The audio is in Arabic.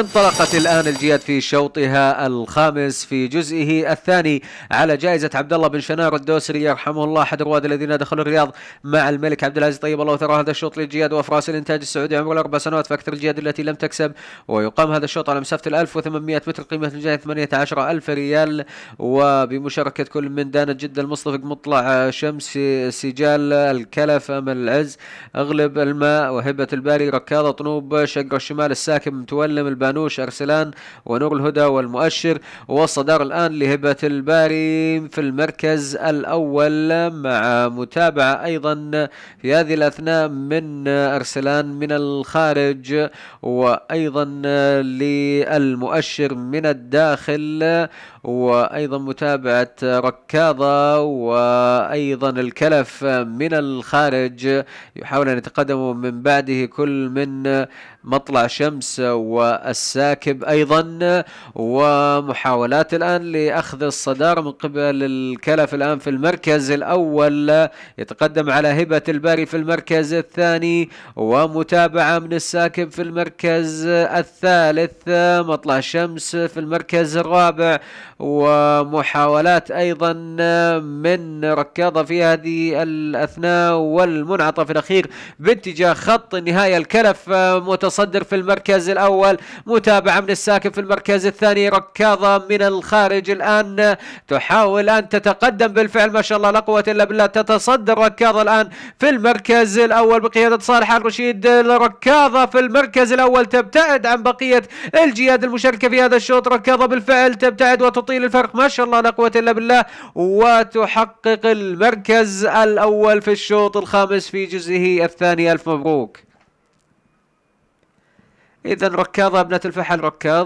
انطلقت الآن الجياد في شوطها الخامس في جزئه الثاني على جائزة عبد الله بن شنار الدوسري يرحمه الله أحد رواد الذين دخلوا الرياض مع الملك عبد العزيز طيب الله وثرى هذا الشوط للجياد وأفراس الإنتاج السعودي عمره اربع سنوات فأكثر الجياد التي لم تكسب ويقام هذا الشوط على مسافة 1800 متر قيمة الجائزة 18000 ريال وبمشاركة كل من دانة جدة المصطفق مطلع شمس سجال الكلف ام العز أغلب الماء وهبة الباري ركاضة طنوب شقر الشمال الساكن متولم الباري البانوش أرسلان ونور الهدى والمؤشر والصدار الآن لهبة الباري في المركز الأول مع متابعة أيضا في هذه الأثناء من أرسلان من الخارج وأيضا للمؤشر من الداخل وأيضا متابعة ركاضة وأيضا الكلف من الخارج يحاول أن يتقدموا من بعده كل من مطلع شمس و الساكب أيضا ومحاولات الآن لأخذ الصدارة من قبل الكلف الآن في المركز الأول يتقدم على هبة الباري في المركز الثاني ومتابعة من الساكب في المركز الثالث مطلع شمس في المركز الرابع ومحاولات أيضا من ركاضة في هذه الأثناء والمنعطف الأخير باتجاه خط النهاية الكلف متصدر في المركز الأول متابعة من الساكن في المركز الثاني ركاضة من الخارج الآن تحاول أن تتقدم بالفعل ما شاء الله لا قوة إلا بالله تتصدر ركاضة الآن في المركز الأول بقيادة صالح الرشيد ركاضة في المركز الأول تبتعد عن بقية الجياد المشاركة في هذا الشوط ركاضة بالفعل تبتعد وتطيل الفرق ما شاء الله لا قوة إلا بالله وتحقق المركز الأول في الشوط الخامس في جزئه الثاني ألف مبروك إذا ركاضة ابنة الفحل ركاض